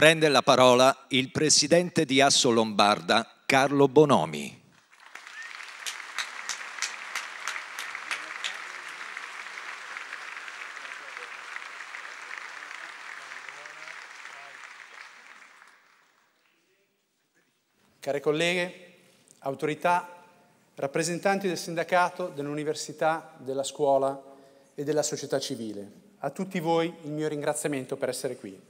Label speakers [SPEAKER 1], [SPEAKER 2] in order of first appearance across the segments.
[SPEAKER 1] prende la parola il presidente di Asso Lombarda, Carlo Bonomi. Care colleghe, autorità, rappresentanti del sindacato, dell'università, della scuola e della società civile, a tutti voi il mio ringraziamento per essere qui.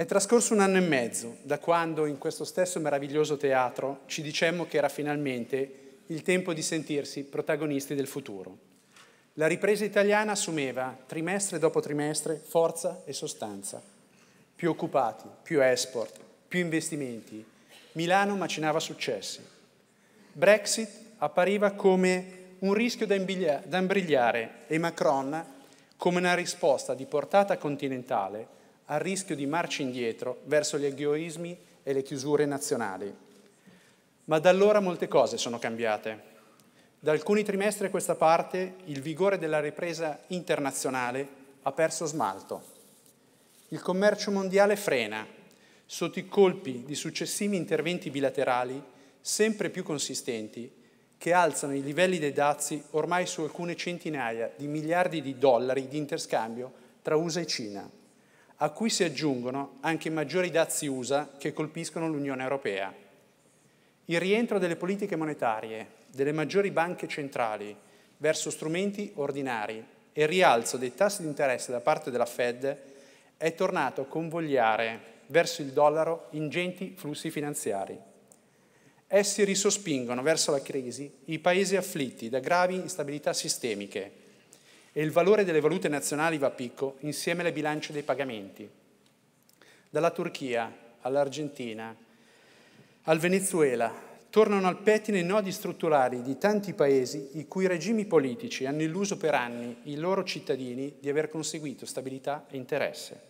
[SPEAKER 1] È trascorso un anno e mezzo da quando in questo stesso meraviglioso teatro ci dicemmo che era finalmente il tempo di sentirsi protagonisti del futuro. La ripresa italiana assumeva, trimestre dopo trimestre, forza e sostanza. Più occupati, più export, più investimenti. Milano macinava successi. Brexit appariva come un rischio da, imbrigliare e Macron come una risposta di portata continentale al rischio di marci indietro verso gli egoismi e le chiusure nazionali. Ma da allora molte cose sono cambiate. Da alcuni trimestri a questa parte il vigore della ripresa internazionale ha perso smalto. Il commercio mondiale frena sotto i colpi di successivi interventi bilaterali sempre più consistenti che alzano i livelli dei dazi ormai su alcune centinaia di miliardi di dollari di interscambio tra USA e Cina a cui si aggiungono anche i maggiori dazi USA che colpiscono l'Unione Europea. Il rientro delle politiche monetarie delle maggiori banche centrali verso strumenti ordinari e il rialzo dei tassi di interesse da parte della Fed è tornato a convogliare verso il dollaro ingenti flussi finanziari. Essi risospingono verso la crisi i paesi afflitti da gravi instabilità sistemiche e il valore delle valute nazionali va a picco insieme alle bilance dei pagamenti. Dalla Turchia all'Argentina al Venezuela tornano al pettine i nodi strutturali di tanti paesi i cui regimi politici hanno illuso per anni i loro cittadini di aver conseguito stabilità e interesse.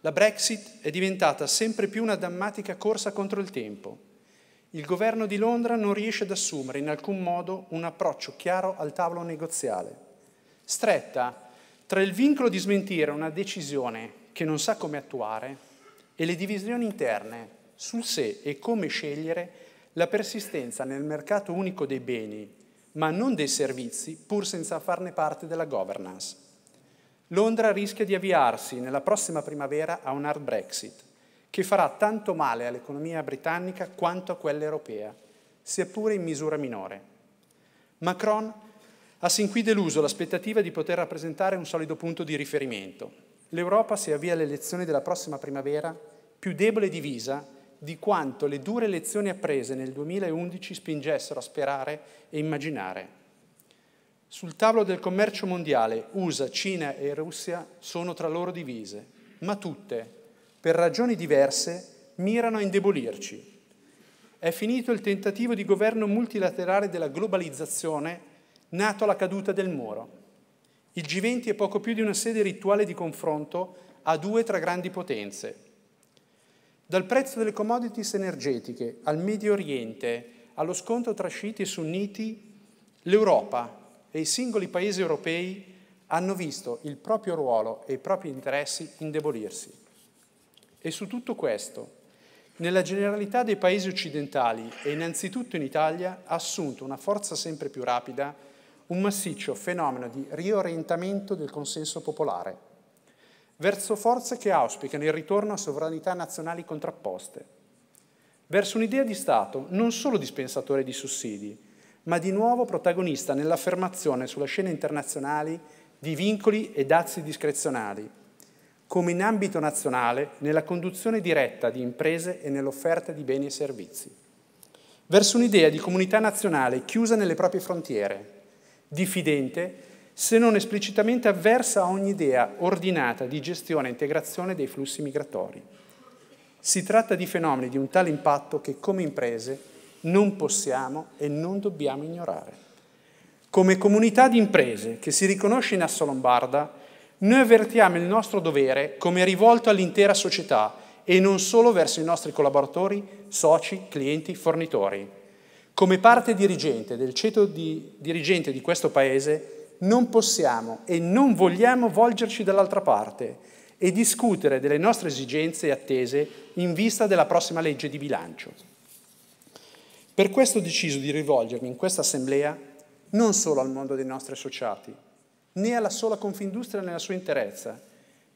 [SPEAKER 1] La Brexit è diventata sempre più una drammatica corsa contro il tempo. Il governo di Londra non riesce ad assumere in alcun modo un approccio chiaro al tavolo negoziale stretta tra il vincolo di smentire una decisione che non sa come attuare e le divisioni interne sul se e come scegliere la persistenza nel mercato unico dei beni, ma non dei servizi, pur senza farne parte della governance. Londra rischia di avviarsi nella prossima primavera a un hard Brexit, che farà tanto male all'economia britannica quanto a quella europea, sia pure in misura minore. Macron ha sin qui deluso l'aspettativa di poter rappresentare un solido punto di riferimento. L'Europa si avvia alle elezioni della prossima primavera più debole e divisa di quanto le dure lezioni apprese nel 2011 spingessero a sperare e immaginare. Sul tavolo del commercio mondiale USA, Cina e Russia sono tra loro divise, ma tutte, per ragioni diverse, mirano a indebolirci. È finito il tentativo di governo multilaterale della globalizzazione nato alla caduta del muro. Il G20 è poco più di una sede rituale di confronto a due tra grandi potenze. Dal prezzo delle commodities energetiche al Medio Oriente, allo scontro tra sciiti e sunniti, l'Europa e i singoli paesi europei hanno visto il proprio ruolo e i propri interessi indebolirsi. E su tutto questo, nella generalità dei paesi occidentali e innanzitutto in Italia, ha assunto una forza sempre più rapida un massiccio fenomeno di riorientamento del consenso popolare, verso forze che auspicano il ritorno a sovranità nazionali contrapposte, verso un'idea di Stato non solo dispensatore di sussidi, ma di nuovo protagonista nell'affermazione sulla scena internazionale di vincoli e dazi discrezionali, come in ambito nazionale nella conduzione diretta di imprese e nell'offerta di beni e servizi, verso un'idea di comunità nazionale chiusa nelle proprie frontiere, diffidente, se non esplicitamente avversa a ogni idea ordinata di gestione e integrazione dei flussi migratori. Si tratta di fenomeni di un tale impatto che come imprese non possiamo e non dobbiamo ignorare. Come comunità di imprese che si riconosce in Asso Lombarda, noi avvertiamo il nostro dovere come rivolto all'intera società e non solo verso i nostri collaboratori, soci, clienti, fornitori. Come parte dirigente del ceto di, dirigente di questo Paese non possiamo e non vogliamo volgerci dall'altra parte e discutere delle nostre esigenze e attese in vista della prossima legge di bilancio. Per questo ho deciso di rivolgermi in questa assemblea non solo al mondo dei nostri associati, né alla sola Confindustria nella sua interezza,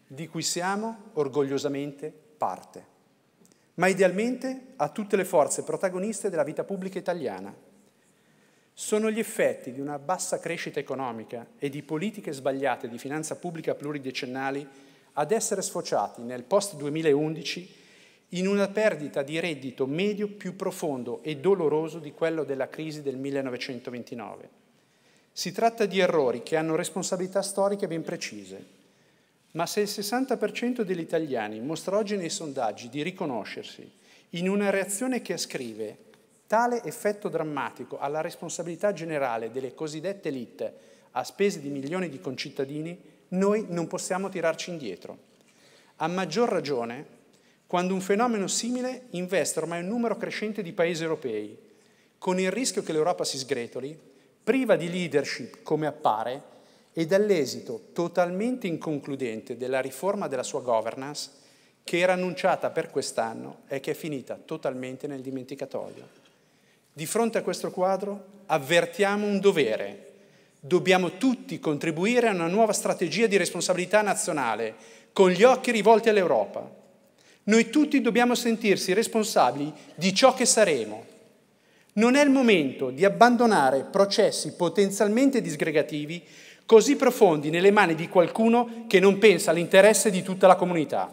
[SPEAKER 1] di cui siamo orgogliosamente parte ma idealmente a tutte le forze protagoniste della vita pubblica italiana. Sono gli effetti di una bassa crescita economica e di politiche sbagliate di finanza pubblica pluridecennali ad essere sfociati nel post-2011 in una perdita di reddito medio più profondo e doloroso di quello della crisi del 1929. Si tratta di errori che hanno responsabilità storiche ben precise ma se il 60% degli italiani mostra oggi nei sondaggi di riconoscersi in una reazione che ascrive tale effetto drammatico alla responsabilità generale delle cosiddette elite a spese di milioni di concittadini, noi non possiamo tirarci indietro. A maggior ragione quando un fenomeno simile investe ormai un numero crescente di paesi europei, con il rischio che l'Europa si sgretoli, priva di leadership come appare e dall'esito totalmente inconcludente della riforma della sua governance che era annunciata per quest'anno e che è finita totalmente nel dimenticatoio. Di fronte a questo quadro avvertiamo un dovere. Dobbiamo tutti contribuire a una nuova strategia di responsabilità nazionale, con gli occhi rivolti all'Europa. Noi tutti dobbiamo sentirsi responsabili di ciò che saremo. Non è il momento di abbandonare processi potenzialmente disgregativi così profondi nelle mani di qualcuno che non pensa all'interesse di tutta la comunità.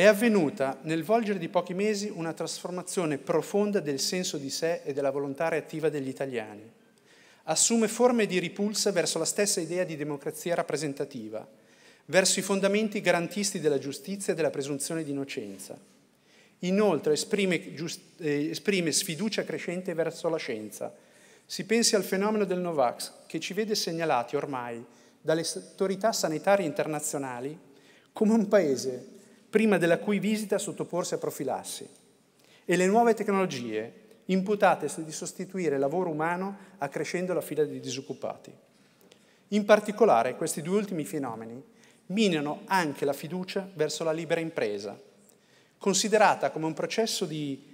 [SPEAKER 1] è avvenuta nel volgere di pochi mesi una trasformazione profonda del senso di sé e della volontà reattiva degli italiani. Assume forme di ripulsa verso la stessa idea di democrazia rappresentativa, verso i fondamenti garantisti della giustizia e della presunzione di innocenza. Inoltre esprime, eh, esprime sfiducia crescente verso la scienza. Si pensi al fenomeno del Novax, che ci vede segnalati ormai dalle autorità sanitarie internazionali come un paese prima della cui visita sottoporsi a profilassi, e le nuove tecnologie imputate di sostituire il lavoro umano accrescendo la fila dei disoccupati. In particolare questi due ultimi fenomeni minano anche la fiducia verso la libera impresa, considerata come un processo di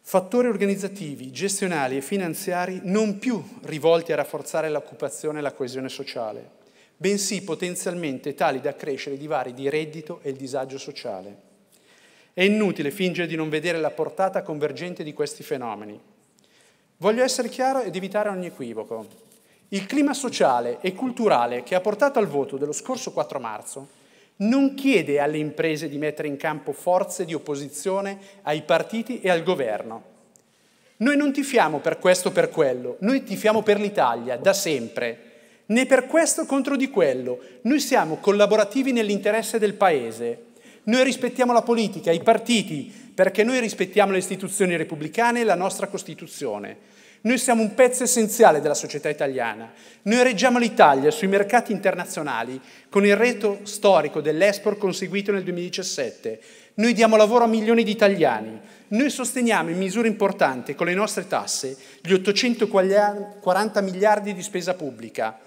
[SPEAKER 1] fattori organizzativi, gestionali e finanziari non più rivolti a rafforzare l'occupazione e la coesione sociale, bensì potenzialmente tali da crescere i divari di reddito e il disagio sociale. È inutile fingere di non vedere la portata convergente di questi fenomeni. Voglio essere chiaro ed evitare ogni equivoco. Il clima sociale e culturale che ha portato al voto dello scorso 4 marzo non chiede alle imprese di mettere in campo forze di opposizione ai partiti e al governo. Noi non tifiamo per questo o per quello, noi tifiamo per l'Italia da sempre né per questo contro di quello. Noi siamo collaborativi nell'interesse del Paese. Noi rispettiamo la politica, i partiti, perché noi rispettiamo le istituzioni repubblicane e la nostra Costituzione. Noi siamo un pezzo essenziale della società italiana. Noi reggiamo l'Italia sui mercati internazionali con il reto storico dell'export conseguito nel 2017. Noi diamo lavoro a milioni di italiani. Noi sosteniamo in misura importante con le nostre tasse gli 840 miliardi di spesa pubblica.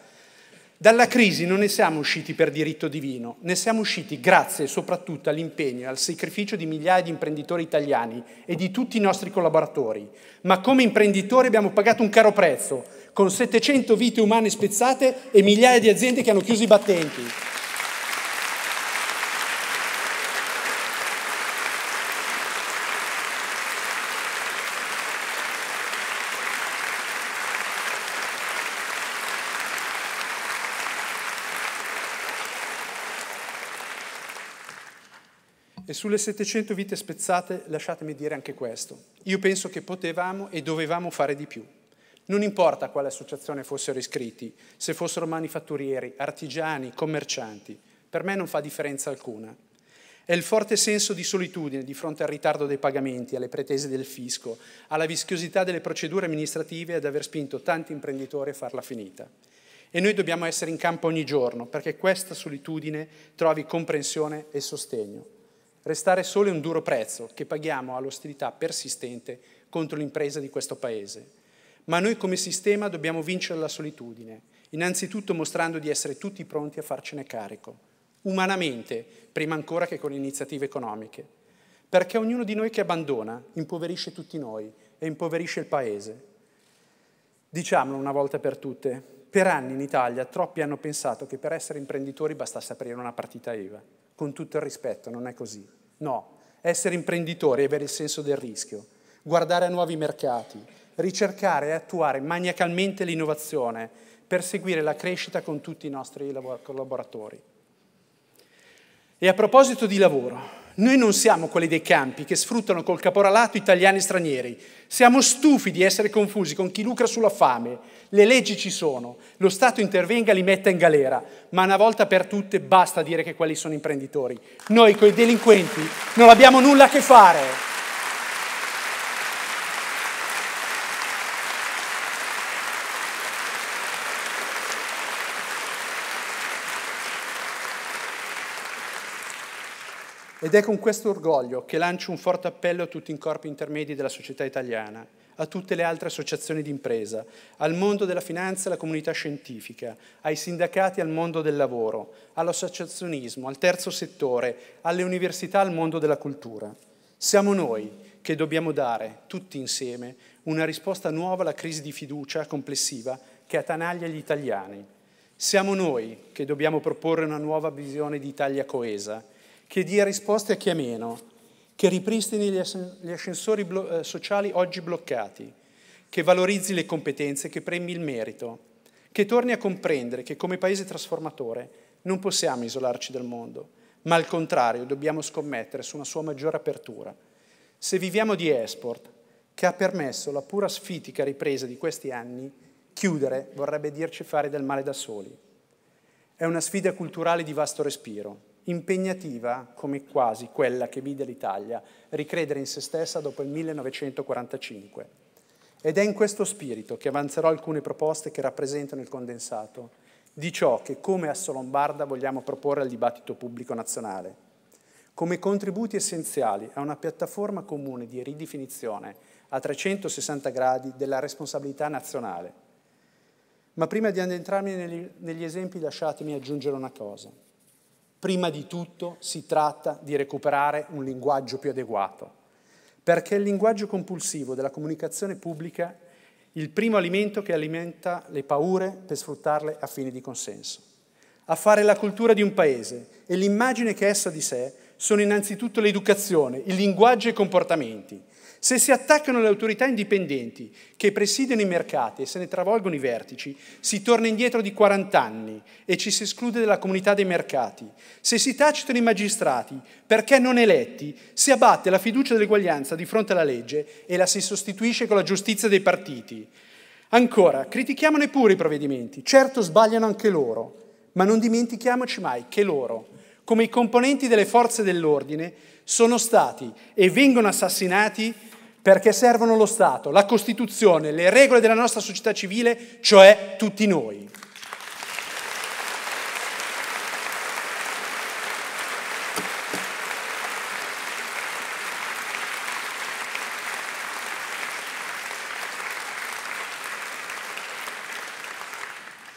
[SPEAKER 1] Dalla crisi non ne siamo usciti per diritto divino, ne siamo usciti grazie soprattutto all'impegno e al sacrificio di migliaia di imprenditori italiani e di tutti i nostri collaboratori. Ma come imprenditori abbiamo pagato un caro prezzo, con 700 vite umane spezzate e migliaia di aziende che hanno chiuso i battenti. E sulle 700 vite spezzate lasciatemi dire anche questo. Io penso che potevamo e dovevamo fare di più. Non importa a quale associazione fossero iscritti, se fossero manifatturieri, artigiani, commercianti, per me non fa differenza alcuna. È il forte senso di solitudine di fronte al ritardo dei pagamenti, alle pretese del fisco, alla vischiosità delle procedure amministrative ad aver spinto tanti imprenditori a farla finita. E noi dobbiamo essere in campo ogni giorno perché questa solitudine trovi comprensione e sostegno. Restare solo è un duro prezzo che paghiamo all'ostilità persistente contro l'impresa di questo Paese. Ma noi come sistema dobbiamo vincere la solitudine, innanzitutto mostrando di essere tutti pronti a farcene carico, umanamente, prima ancora che con iniziative economiche. Perché ognuno di noi che abbandona impoverisce tutti noi e impoverisce il Paese. Diciamolo una volta per tutte, per anni in Italia troppi hanno pensato che per essere imprenditori bastasse aprire una partita IVA con tutto il rispetto, non è così. No, essere imprenditori è avere il senso del rischio, guardare a nuovi mercati, ricercare e attuare maniacalmente l'innovazione, perseguire la crescita con tutti i nostri collaboratori. E a proposito di lavoro, noi non siamo quelli dei campi che sfruttano col caporalato italiani e stranieri. Siamo stufi di essere confusi con chi lucra sulla fame. Le leggi ci sono, lo Stato intervenga e li metta in galera, ma una volta per tutte basta dire che quelli sono imprenditori. Noi con i delinquenti non abbiamo nulla a che fare. Ed è con questo orgoglio che lancio un forte appello a tutti i corpi intermedi della società italiana, a tutte le altre associazioni d'impresa, al mondo della finanza e alla comunità scientifica, ai sindacati e al mondo del lavoro, all'associazionismo, al terzo settore, alle università, e al mondo della cultura. Siamo noi che dobbiamo dare, tutti insieme, una risposta nuova alla crisi di fiducia complessiva che attanaglia gli italiani. Siamo noi che dobbiamo proporre una nuova visione di Italia coesa, che dia risposte a chi ha meno, che ripristini gli ascensori blo- eh, sociali oggi bloccati, che valorizzi le competenze, che premi il merito, che torni a comprendere che come paese trasformatore non possiamo isolarci dal mondo, ma al contrario dobbiamo scommettere su una sua maggiore apertura. Se viviamo di export, che ha permesso la pura sfitica ripresa di questi anni, chiudere vorrebbe dirci fare del male da soli. È una sfida culturale di vasto respiro, impegnativa come quasi quella che vide l'Italia ricredere in se stessa dopo il 1945. Ed è in questo spirito che avanzerò alcune proposte che rappresentano il condensato di ciò che come Asso Lombarda vogliamo proporre al dibattito pubblico nazionale, come contributi essenziali a una piattaforma comune di ridefinizione a 360 gradi della responsabilità nazionale. Ma prima di addentrarmi negli, esempi lasciatemi aggiungere una cosa. Prima di tutto si tratta di recuperare un linguaggio più adeguato, perché il linguaggio compulsivo della comunicazione pubblica è il primo alimento che alimenta le paure per sfruttarle a fini di consenso. A fare la cultura di un paese e l'immagine che essa di sé sono innanzitutto l'educazione, il linguaggio e i comportamenti, se si attaccano le autorità indipendenti che presidiano i mercati e se ne travolgono i vertici, si torna indietro di 40 anni e ci si esclude dalla comunità dei mercati. Se si tacitano i magistrati perché non eletti, si abbatte la fiducia dell'eguaglianza di fronte alla legge e la si sostituisce con la giustizia dei partiti. Ancora, critichiamone pure i provvedimenti. Certo sbagliano anche loro, ma non dimentichiamoci mai che loro, come i componenti delle forze dell'ordine, sono stati e vengono assassinati perché servono lo Stato, la Costituzione, le regole della nostra società civile, cioè tutti noi.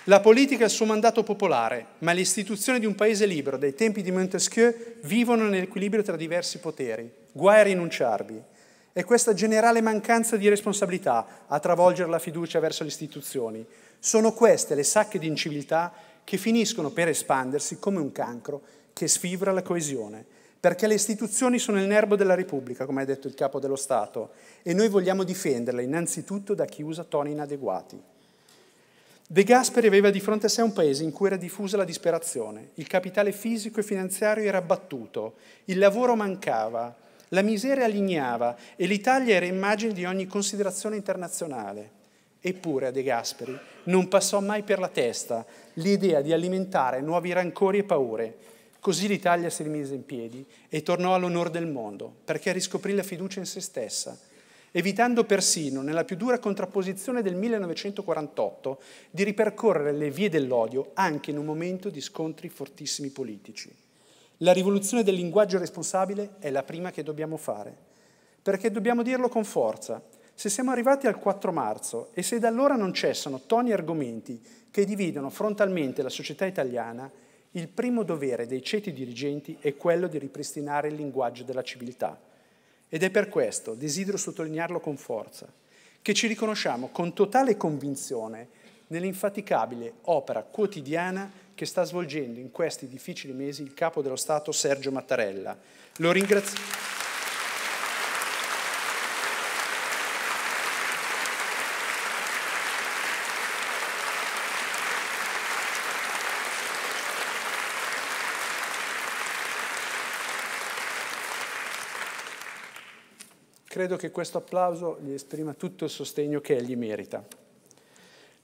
[SPEAKER 1] La politica ha il suo mandato popolare, ma le istituzioni di un paese libero, dai tempi di Montesquieu, vivono nell'equilibrio tra diversi poteri. Guai a rinunciarvi. È questa generale mancanza di responsabilità a travolgere la fiducia verso le istituzioni. Sono queste le sacche di inciviltà che finiscono per espandersi come un cancro che sfibra la coesione, perché le istituzioni sono il nervo della Repubblica, come ha detto il capo dello Stato, e noi vogliamo difenderle innanzitutto da chi usa toni inadeguati. De Gasperi aveva di fronte a sé un paese in cui era diffusa la disperazione, il capitale fisico e finanziario era abbattuto, il lavoro mancava, la miseria lignava e l'Italia era immagine di ogni considerazione internazionale. Eppure a De Gasperi non passò mai per la testa l'idea di alimentare nuovi rancori e paure. Così l'Italia si rimise in piedi e tornò all'onore del mondo, perché riscoprì la fiducia in se stessa, evitando persino, nella più dura contrapposizione del 1948, di ripercorrere le vie dell'odio anche in un momento di scontri fortissimi politici. La rivoluzione del linguaggio responsabile è la prima che dobbiamo fare, perché dobbiamo dirlo con forza. Se siamo arrivati al 4 marzo e se da allora non cessano toni e argomenti che dividono frontalmente la società italiana, il primo dovere dei ceti dirigenti è quello di ripristinare il linguaggio della civiltà. Ed è per questo, desidero sottolinearlo con forza, che ci riconosciamo con totale convinzione nell'infaticabile opera quotidiana che sta svolgendo in questi difficili mesi il capo dello Stato Sergio Mattarella. Lo ringraziamo. Credo che questo applauso gli esprima tutto il sostegno che egli merita.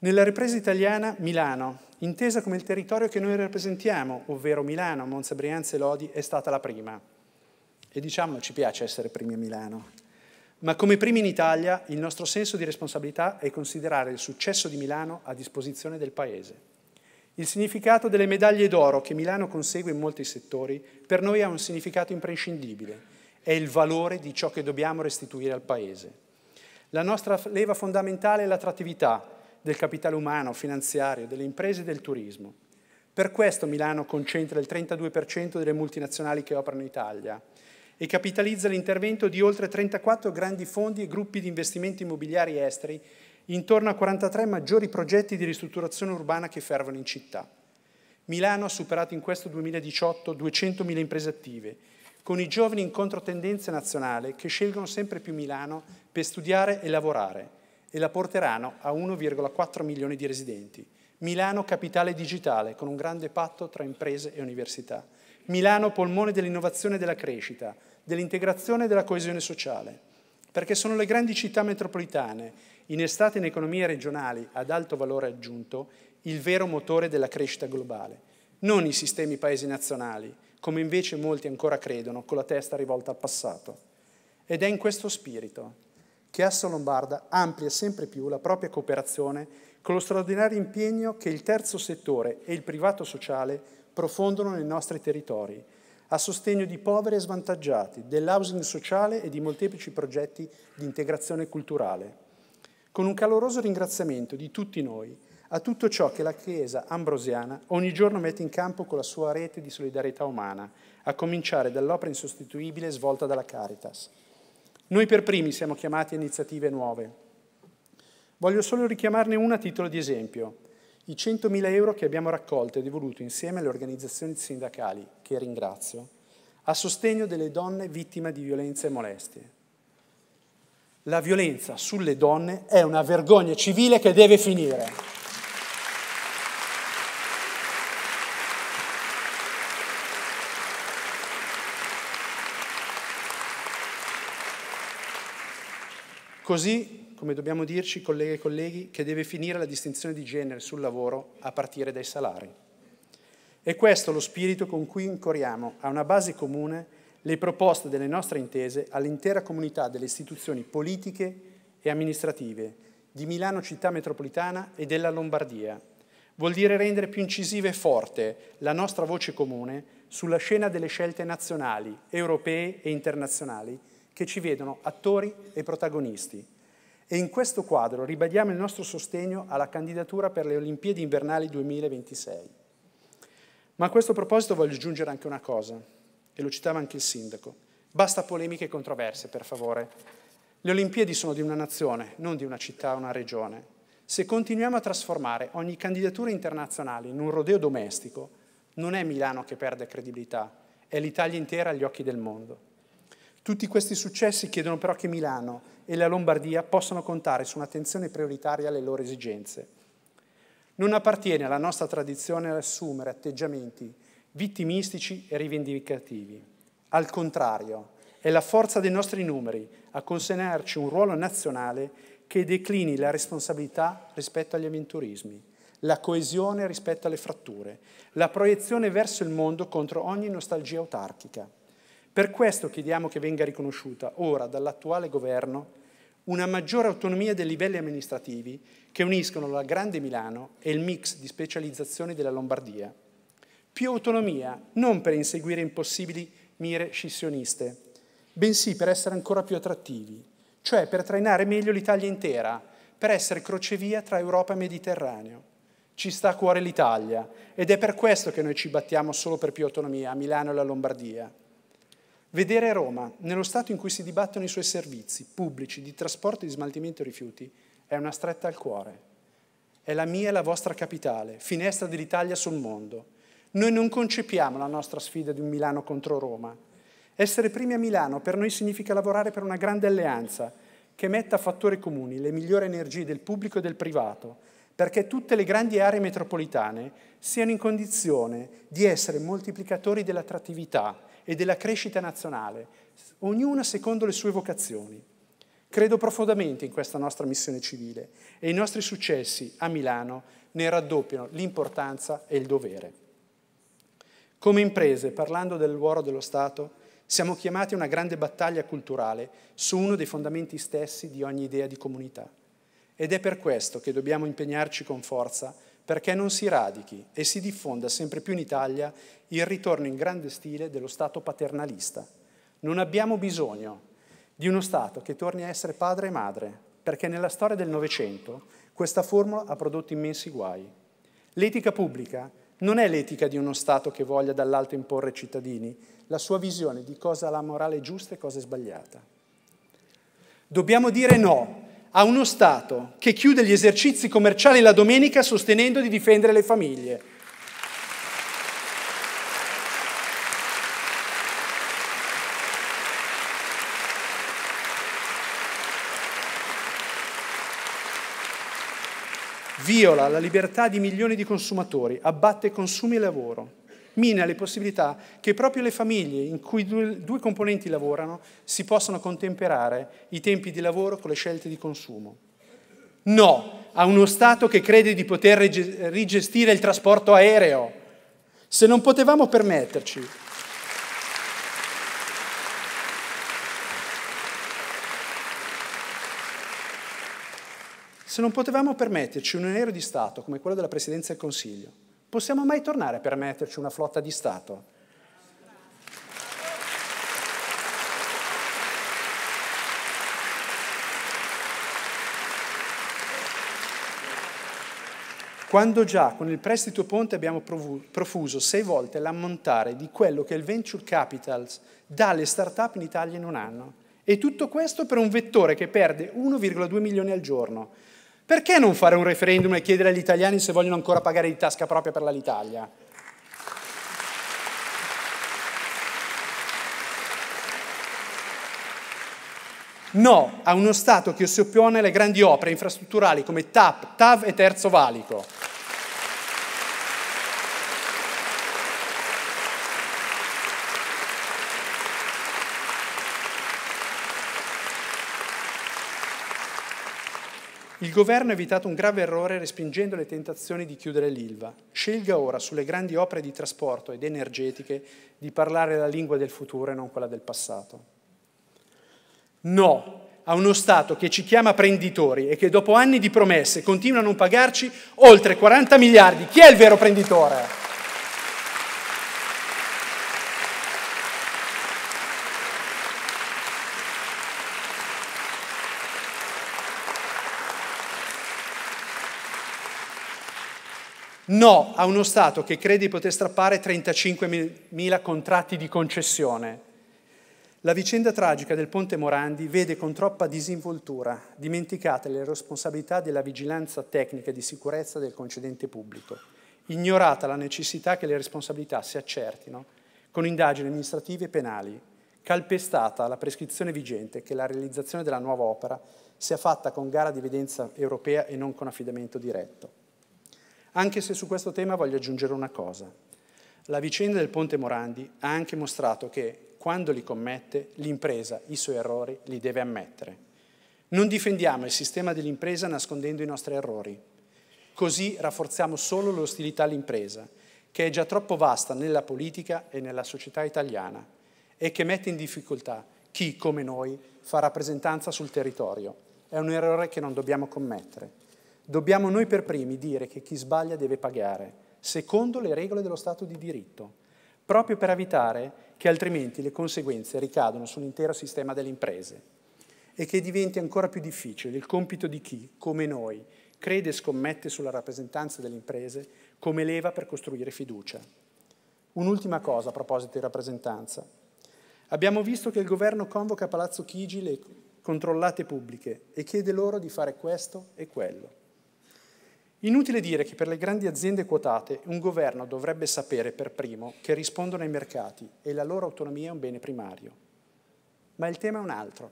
[SPEAKER 1] Nella ripresa italiana Milano, intesa come il territorio che noi rappresentiamo, ovvero Milano, Monza, Brianza e Lodi, è stata la prima. E diciamo ci piace essere primi a Milano. Ma come primi in Italia, il nostro senso di responsabilità è considerare il successo di Milano a disposizione del Paese. Il significato delle medaglie d'oro che Milano consegue in molti settori per noi ha un significato imprescindibile, è il valore di ciò che dobbiamo restituire al Paese. La nostra leva fondamentale è l'attrattività, del capitale umano, finanziario, delle imprese e del turismo. Per questo Milano concentra il 32% delle multinazionali che operano in Italia e capitalizza l'intervento di oltre 34 grandi fondi e gruppi di investimenti immobiliari esteri intorno a 43 maggiori progetti di ristrutturazione urbana che fervono in città. Milano ha superato in questo 2018 200.000 imprese attive, con i giovani in controtendenza nazionale che scelgono sempre più Milano per studiare e lavorare e la porteranno a 1,4 milioni di residenti. Milano capitale digitale con un grande patto tra imprese e università. Milano polmone dell'innovazione e della crescita, dell'integrazione e della coesione sociale. Perché sono le grandi città metropolitane, innestate in economie regionali ad alto valore aggiunto, il vero motore della crescita globale. Non i sistemi paesi nazionali, come invece molti ancora credono, con la testa rivolta al passato. Ed è in questo spirito Chiasso Lombarda amplia sempre più la propria cooperazione con lo straordinario impegno che il terzo settore e il privato sociale profondono nei nostri territori, a sostegno di poveri e svantaggiati, dell'housing sociale e di molteplici progetti di integrazione culturale. Con un caloroso ringraziamento di tutti noi a tutto ciò che la Chiesa ambrosiana ogni giorno mette in campo con la sua rete di solidarietà umana, a cominciare dall'opera insostituibile svolta dalla Caritas. Noi per primi siamo chiamati a iniziative nuove. Voglio solo richiamarne una a titolo di esempio, i 100.000 euro che abbiamo raccolto e devoluto insieme alle organizzazioni sindacali, che ringrazio, a sostegno delle donne vittime di violenza e molestie. La violenza sulle donne è una vergogna civile che deve finire. Così, come dobbiamo dirci, colleghe e colleghi, che deve finire la distinzione di genere sul lavoro a partire dai salari. E questo lo spirito con cui incoriamo a una base comune le proposte delle nostre intese all'intera comunità delle istituzioni politiche e amministrative di Milano città metropolitana e della Lombardia. Vuol dire rendere più incisiva e forte la nostra voce comune sulla scena delle scelte nazionali, europee e internazionali che ci vedono attori e protagonisti. E in questo quadro ribadiamo il nostro sostegno alla candidatura per le Olimpiadi invernali 2026. Ma a questo proposito voglio aggiungere anche una cosa, e lo citava anche il sindaco. Basta polemiche e controverse, per favore. Le Olimpiadi sono di una nazione, non di una città o una regione. Se continuiamo a trasformare ogni candidatura internazionale in un rodeo domestico, non è Milano che perde credibilità, è l'Italia intera agli occhi del mondo. Tutti questi successi chiedono però che Milano e la Lombardia possano contare su un'attenzione prioritaria alle loro esigenze. Non appartiene alla nostra tradizione assumere atteggiamenti vittimistici e rivendicativi. Al contrario, è la forza dei nostri numeri a consegnarci un ruolo nazionale che declini la responsabilità rispetto agli avventurismi, la coesione rispetto alle fratture, la proiezione verso il mondo contro ogni nostalgia autarchica. Per questo chiediamo che venga riconosciuta ora dall'attuale governo una maggiore autonomia dei livelli amministrativi che uniscono la Grande Milano e il mix di specializzazioni della Lombardia. Più autonomia non per inseguire impossibili mire scissioniste, bensì per essere ancora più attrattivi, cioè per trainare meglio l'Italia intera, per essere crocevia tra Europa e Mediterraneo. Ci sta a cuore l'Italia ed è per questo che noi ci battiamo solo per più autonomia a Milano e alla Lombardia. Vedere Roma, nello stato in cui si dibattono i suoi servizi pubblici di trasporto e di smaltimento rifiuti, è una stretta al cuore. È la mia e la vostra capitale, finestra dell'Italia sul mondo. Noi non concepiamo la nostra sfida di un Milano contro Roma. Essere primi a Milano per noi significa lavorare per una grande alleanza che metta a fattori comuni le migliori energie del pubblico e del privato, perché tutte le grandi aree metropolitane siano in condizione di essere moltiplicatori dell'attrattività e della crescita nazionale, ognuna secondo le sue vocazioni. Credo profondamente in questa nostra missione civile e i nostri successi a Milano ne raddoppiano l'importanza e il dovere. Come imprese, parlando del ruolo dello Stato, siamo chiamati a una grande battaglia culturale su uno dei fondamenti stessi di ogni idea di comunità. Ed è per questo che dobbiamo impegnarci con forza perché non si radichi e si diffonda sempre più in Italia il ritorno in grande stile dello Stato paternalista. Non abbiamo bisogno di uno Stato che torni a essere padre e madre, perché nella storia del Novecento questa formula ha prodotto immensi guai. L'etica pubblica non è l'etica di uno Stato che voglia dall'alto imporre ai cittadini la sua visione di cosa la morale è giusta e cosa è sbagliata. Dobbiamo dire no a uno Stato che chiude gli esercizi commerciali la domenica sostenendo di difendere le famiglie. Viola la libertà di milioni di consumatori, abbatte consumi e lavoro mina le possibilità che proprio le famiglie in cui due, due componenti lavorano si possano contemperare i tempi di lavoro con le scelte di consumo. No a uno Stato che crede di poter rigestire il trasporto aereo. Se non potevamo permetterci se non potevamo permetterci un aereo di Stato come quello della Presidenza del Consiglio, Possiamo mai tornare a permetterci una flotta di Stato? Quando già con il prestito ponte abbiamo profuso sei volte l'ammontare di quello che il venture capital dà alle start-up in Italia in un anno. E tutto questo per un vettore che perde 1,2 milioni al giorno, perché non fare un referendum e chiedere agli italiani se vogliono ancora pagare di tasca propria per l'Italia? No a uno Stato che si oppone alle grandi opere infrastrutturali come TAP, TAV e Terzo Valico. Il governo ha evitato un grave errore respingendo le tentazioni di chiudere l'Ilva. Scelga ora sulle grandi opere di trasporto ed energetiche di parlare la lingua del futuro e non quella del passato. No a uno Stato che ci chiama prenditori e che dopo anni di promesse continua a non pagarci oltre 40 miliardi. Chi è il vero prenditore? no a uno Stato che crede di poter strappare 35.000 contratti di concessione. La vicenda tragica del Ponte Morandi vede con troppa disinvoltura dimenticate le responsabilità della vigilanza tecnica e di sicurezza del concedente pubblico, ignorata la necessità che le responsabilità si accertino con indagini amministrative e penali, calpestata la prescrizione vigente che la realizzazione della nuova opera sia fatta con gara di evidenza europea e non con affidamento diretto anche se su questo tema voglio aggiungere una cosa. La vicenda del Ponte Morandi ha anche mostrato che, quando li commette, l'impresa i suoi errori li deve ammettere. Non difendiamo il sistema dell'impresa nascondendo i nostri errori. Così rafforziamo solo l'ostilità all'impresa, che è già troppo vasta nella politica e nella società italiana e che mette in difficoltà chi, come noi, fa rappresentanza sul territorio. È un errore che non dobbiamo commettere dobbiamo noi per primi dire che chi sbaglia deve pagare, secondo le regole dello Stato di diritto, proprio per evitare che altrimenti le conseguenze ricadano sull'intero sistema delle imprese e che diventi ancora più difficile il compito di chi, come noi, crede e scommette sulla rappresentanza delle imprese come leva per costruire fiducia. Un'ultima cosa a proposito di rappresentanza. Abbiamo visto che il governo convoca a Palazzo Chigi le controllate pubbliche e chiede loro di fare questo e quello. Inutile dire che per le grandi aziende quotate un governo dovrebbe sapere per primo che rispondono ai mercati e la loro autonomia è un bene primario. Ma il tema è un altro.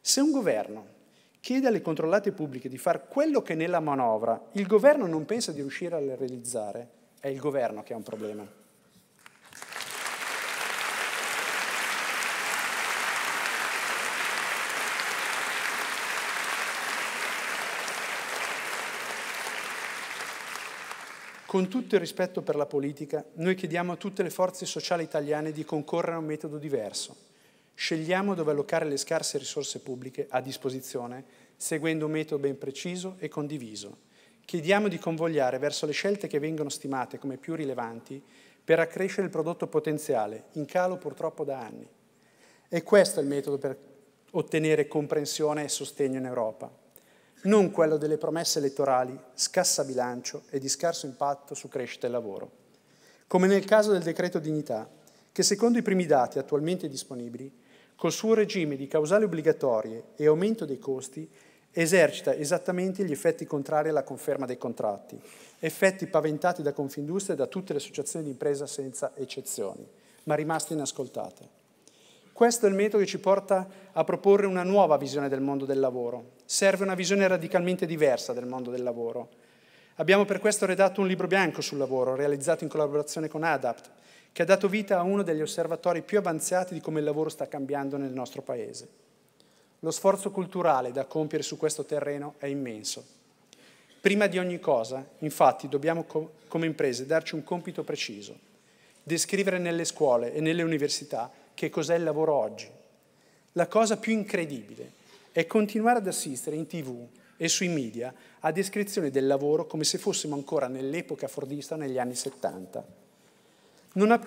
[SPEAKER 1] Se un governo chiede alle controllate pubbliche di fare quello che nella manovra il governo non pensa di riuscire a realizzare, è il governo che ha un problema. Con tutto il rispetto per la politica, noi chiediamo a tutte le forze sociali italiane di concorrere a un metodo diverso. Scegliamo dove allocare le scarse risorse pubbliche a disposizione, seguendo un metodo ben preciso e condiviso. Chiediamo di convogliare verso le scelte che vengono stimate come più rilevanti per accrescere il prodotto potenziale, in calo purtroppo da anni. E questo è il metodo per ottenere comprensione e sostegno in Europa non quello delle promesse elettorali, scassa bilancio e di scarso impatto su crescita e lavoro. Come nel caso del decreto dignità, che secondo i primi dati attualmente disponibili, col suo regime di causali obbligatorie e aumento dei costi, esercita esattamente gli effetti contrari alla conferma dei contratti, effetti paventati da Confindustria e da tutte le associazioni di impresa senza eccezioni, ma rimaste inascoltate. Questo è il metodo che ci porta a proporre una nuova visione del mondo del lavoro, serve una visione radicalmente diversa del mondo del lavoro. Abbiamo per questo redatto un libro bianco sul lavoro, realizzato in collaborazione con ADAPT, che ha dato vita a uno degli osservatori più avanzati di come il lavoro sta cambiando nel nostro Paese. Lo sforzo culturale da compiere su questo terreno è immenso. Prima di ogni cosa, infatti, dobbiamo come imprese darci un compito preciso, descrivere nelle scuole e nelle università che cos'è il lavoro oggi. La cosa più incredibile è continuare ad assistere in tv e sui media a descrizioni del lavoro come se fossimo ancora nell'epoca fordista negli anni 70. Non, app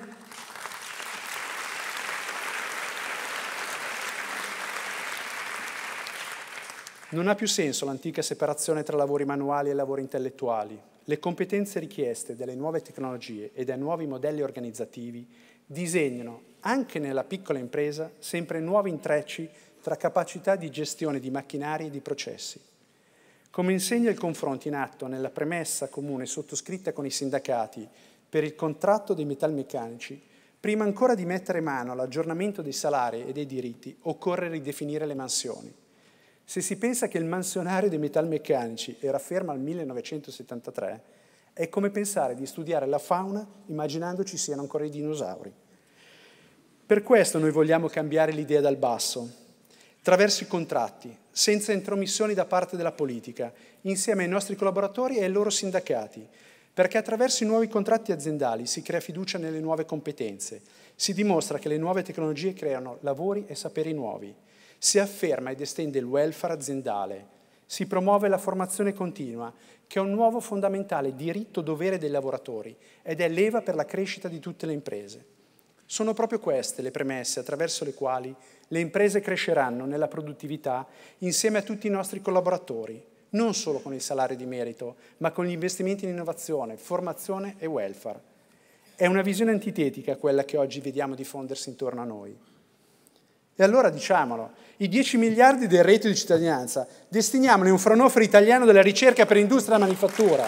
[SPEAKER 1] non ha più senso l'antica separazione tra lavori manuali e lavori intellettuali. Le competenze richieste dalle nuove tecnologie e dai nuovi modelli organizzativi disegnano, anche nella piccola impresa, sempre nuovi intrecci tra capacità di gestione di macchinari e di processi. Come insegna il confronto in atto nella premessa comune sottoscritta con i sindacati per il contratto dei metalmeccanici, prima ancora di mettere mano all'aggiornamento dei salari e dei diritti, occorre ridefinire le mansioni. Se si pensa che il mansionario dei metalmeccanici era fermo al 1973, è come pensare di studiare la fauna immaginando ci siano ancora i dinosauri. Per questo noi vogliamo cambiare l'idea dal basso, attraverso i contratti, senza intromissioni da parte della politica, insieme ai nostri collaboratori e ai loro sindacati, perché attraverso i nuovi contratti aziendali si crea fiducia nelle nuove competenze, si dimostra che le nuove tecnologie creano lavori e saperi nuovi, si afferma ed estende il welfare aziendale, si promuove la formazione continua, che è un nuovo fondamentale diritto-dovere dei lavoratori ed è leva per la crescita di tutte le imprese. Sono proprio queste le premesse attraverso le quali le imprese cresceranno nella produttività insieme a tutti i nostri collaboratori, non solo con il salario di merito, ma con gli investimenti in innovazione, formazione e welfare. È una visione antitetica a quella che oggi vediamo diffondersi intorno a noi. E allora diciamolo, i 10 miliardi del reddito di cittadinanza destiniamoli a un front italiano della ricerca per industria e manifattura.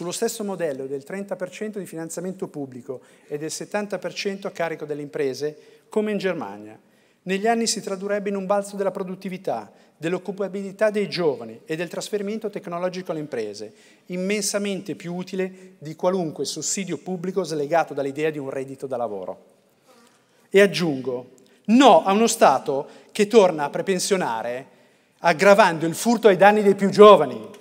[SPEAKER 1] sullo stesso modello del 30% di finanziamento pubblico e del 70% a carico delle imprese, come in Germania. Negli anni si tradurrebbe in un balzo della produttività, dell'occupabilità dei giovani e del trasferimento tecnologico alle imprese, immensamente più utile di qualunque sussidio pubblico slegato dall'idea di un reddito da lavoro. E aggiungo, no a uno Stato che torna a prepensionare aggravando il furto ai danni dei più giovani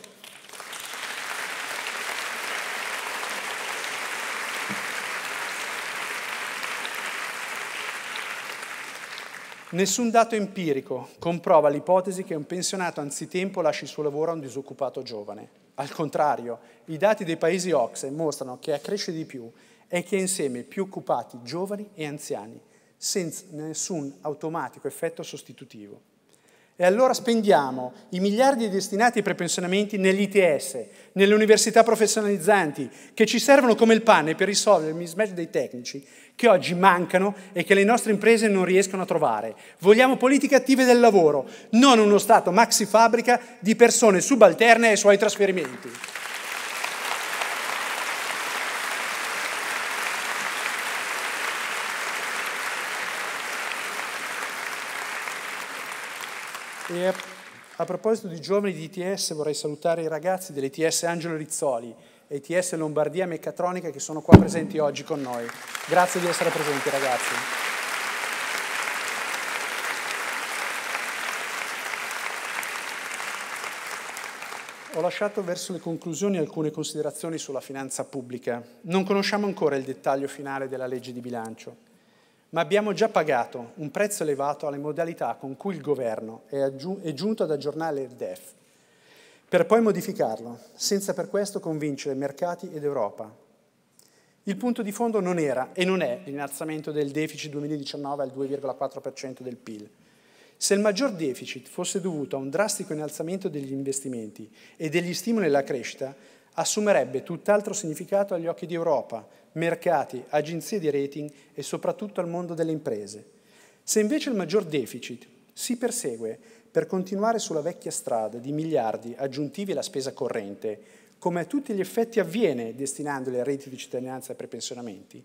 [SPEAKER 1] Nessun dato empirico comprova l'ipotesi che un pensionato anzitempo lasci il suo lavoro a un disoccupato giovane. Al contrario, i dati dei paesi OXE mostrano che accresce di più e che insieme più occupati giovani e anziani, senza nessun automatico effetto sostitutivo. E allora spendiamo i miliardi destinati ai prepensionamenti negli ITS, nelle università professionalizzanti, che ci servono come il pane per risolvere il mismatch dei tecnici che oggi mancano e che le nostre imprese non riescono a trovare. Vogliamo politiche attive del lavoro, non uno Stato maxi fabbrica di persone subalterne ai suoi trasferimenti. A proposito di giovani di ITS, vorrei salutare i ragazzi dell'ITS Angelo Rizzoli e ITS Lombardia Meccatronica che sono qua presenti oggi con noi. Grazie di essere presenti ragazzi. Ho lasciato verso le conclusioni alcune considerazioni sulla finanza pubblica. Non conosciamo ancora il dettaglio finale della legge di bilancio ma abbiamo già pagato un prezzo elevato alle modalità con cui il governo è, è giunto ad aggiornare il DEF, per poi modificarlo, senza per questo convincere mercati ed Europa. Il punto di fondo non era e non è l'innalzamento del deficit 2019 al 2,4% del PIL. Se il maggior deficit fosse dovuto a un drastico innalzamento degli investimenti e degli stimoli alla crescita, assumerebbe tutt'altro significato agli occhi di Europa, mercati, agenzie di rating e soprattutto al mondo delle imprese. Se invece il maggior deficit si persegue per continuare sulla vecchia strada di miliardi aggiuntivi alla spesa corrente, come a tutti gli effetti avviene destinandoli a reti di cittadinanza e prepensionamenti,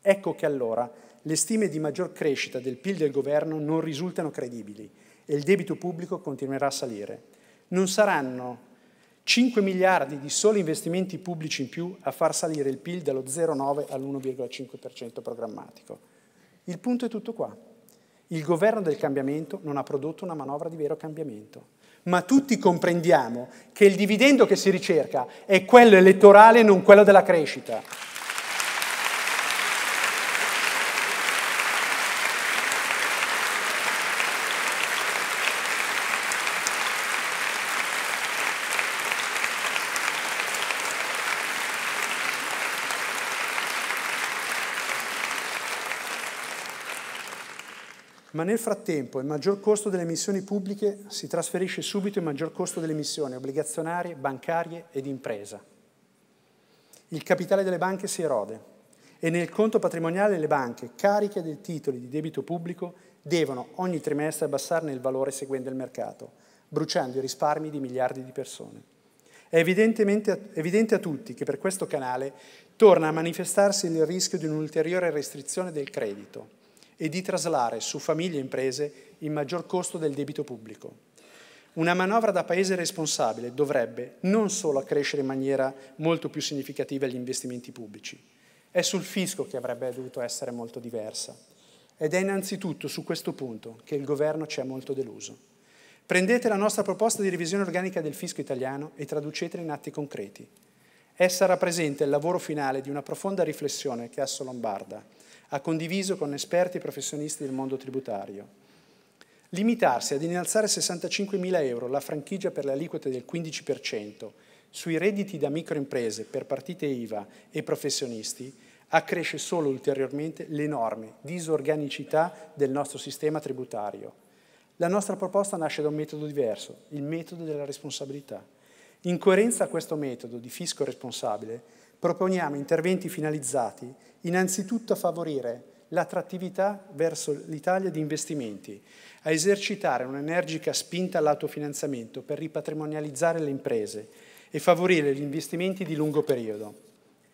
[SPEAKER 1] ecco che allora le stime di maggior crescita del PIL del governo non risultano credibili e il debito pubblico continuerà a salire. Non saranno 5 miliardi di soli investimenti pubblici in più a far salire il PIL dallo 0,9 all'1,5% programmatico. Il punto è tutto qua. Il governo del cambiamento non ha prodotto una manovra di vero cambiamento, ma tutti comprendiamo che il dividendo che si ricerca è quello elettorale e non quello della crescita. ma nel frattempo il maggior costo delle emissioni pubbliche si trasferisce subito in maggior costo delle emissioni obbligazionarie, bancarie ed impresa. Il capitale delle banche si erode e nel conto patrimoniale le banche, cariche dei titoli di debito pubblico, devono ogni trimestre abbassarne il valore seguendo il mercato, bruciando i risparmi di miliardi di persone. È evidente a tutti che per questo canale torna a manifestarsi il rischio di un'ulteriore restrizione del credito, e di traslare su famiglie e imprese il maggior costo del debito pubblico. Una manovra da paese responsabile dovrebbe non solo accrescere in maniera molto più significativa gli investimenti pubblici, è sul fisco che avrebbe dovuto essere molto diversa. Ed è innanzitutto su questo punto che il governo ci ha molto deluso. Prendete la nostra proposta di revisione organica del fisco italiano e traducetela in atti concreti. Essa rappresenta il lavoro finale di una profonda riflessione che Asso Lombarda, ha condiviso con esperti e professionisti del mondo tributario. Limitarsi ad innalzare 65.000 euro la franchigia per le aliquote del 15% sui redditi da microimprese per partite IVA e professionisti accresce solo ulteriormente l'enorme disorganicità del nostro sistema tributario. La nostra proposta nasce da un metodo diverso, il metodo della responsabilità. In coerenza a questo metodo di fisco responsabile, proponiamo interventi finalizzati innanzitutto a favorire l'attrattività verso l'Italia di investimenti, a esercitare un'energica spinta all'autofinanziamento per ripatrimonializzare le imprese e favorire gli investimenti di lungo periodo.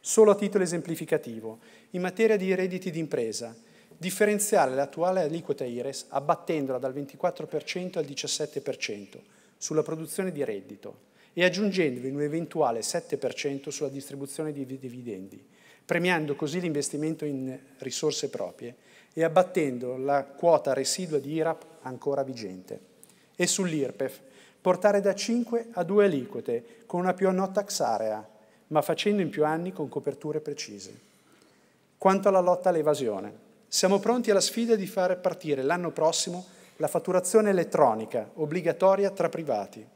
[SPEAKER 1] Solo a titolo esemplificativo, in materia di redditi d'impresa, differenziare l'attuale aliquota IRES abbattendola dal 24% al 17% sulla produzione di reddito e aggiungendovi un eventuale 7% sulla distribuzione di dividendi, premiando così l'investimento in risorse proprie e abbattendo la quota residua di IRAP ancora vigente. E sull'IRPEF, portare da 5 a 2 aliquote con una più no tax area, ma facendo in più anni con coperture precise. Quanto alla lotta all'evasione, siamo pronti alla sfida di far partire l'anno prossimo la fatturazione elettronica obbligatoria tra privati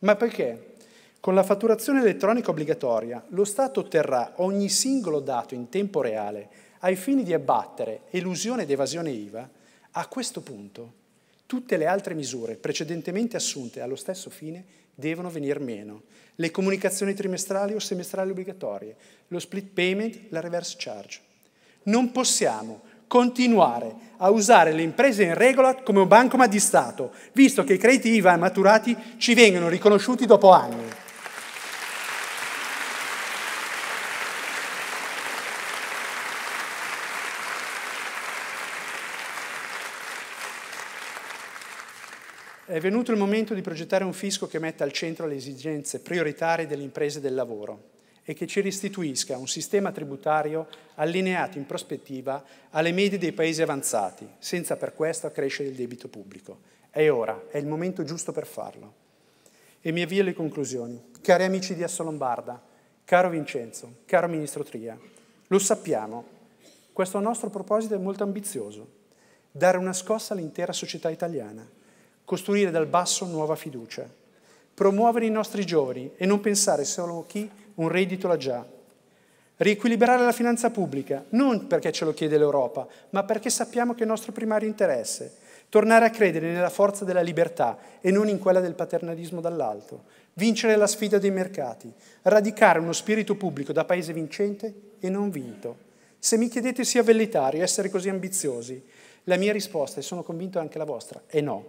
[SPEAKER 1] ma perché? Con la fatturazione elettronica obbligatoria lo Stato otterrà ogni singolo dato in tempo reale ai fini di abbattere elusione ed evasione IVA, a questo punto tutte le altre misure precedentemente assunte allo stesso fine devono venir meno. Le comunicazioni trimestrali o semestrali obbligatorie, lo split payment, la reverse charge. Non possiamo continuare a usare le imprese in regola come un banco ma di Stato, visto che i crediti IVA maturati ci vengono riconosciuti dopo anni. È venuto il momento di progettare un fisco che metta al centro le esigenze prioritarie delle imprese del lavoro e che ci restituisca un sistema tributario allineato in prospettiva alle medie dei paesi avanzati, senza per questo accrescere il debito pubblico. È ora, è il momento giusto per farlo. E mi avvio alle conclusioni. Cari amici di Esso Lombarda, caro Vincenzo, caro Ministro Tria, lo sappiamo, questo nostro proposito è molto ambizioso, dare una scossa all'intera società italiana, costruire dal basso nuova fiducia, promuovere i nostri giovani e non pensare solo a chi un reddito l'ha già. Riequilibrare la finanza pubblica, non perché ce lo chiede l'Europa, ma perché sappiamo che è il nostro primario interesse. Tornare a credere nella forza della libertà e non in quella del paternalismo dall'alto. Vincere la sfida dei mercati. Radicare uno spirito pubblico da paese vincente e non vinto. Se mi chiedete sia velleitario essere così ambiziosi, la mia risposta, e sono convinto anche la vostra, è no,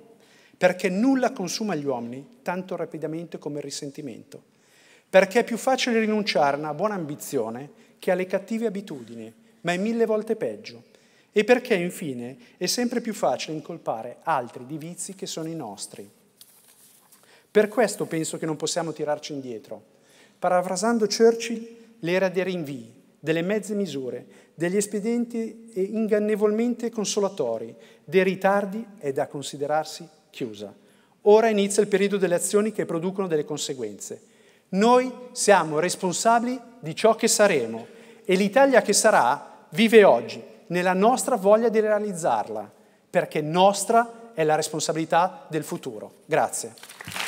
[SPEAKER 1] perché nulla consuma gli uomini tanto rapidamente come il risentimento perché è più facile rinunciare a una buona ambizione che alle cattive abitudini, ma è mille volte peggio. E perché, infine, è sempre più facile incolpare altri di vizi che sono i nostri. Per questo penso che non possiamo tirarci indietro. Parafrasando Churchill, l'era dei rinvii, delle mezze misure, degli espedienti ingannevolmente consolatori, dei ritardi è da considerarsi chiusa. Ora inizia il periodo delle azioni che producono delle conseguenze. Noi siamo responsabili di ciò che saremo e l'Italia che sarà vive oggi nella nostra voglia di realizzarla, perché nostra è la responsabilità del futuro. Grazie.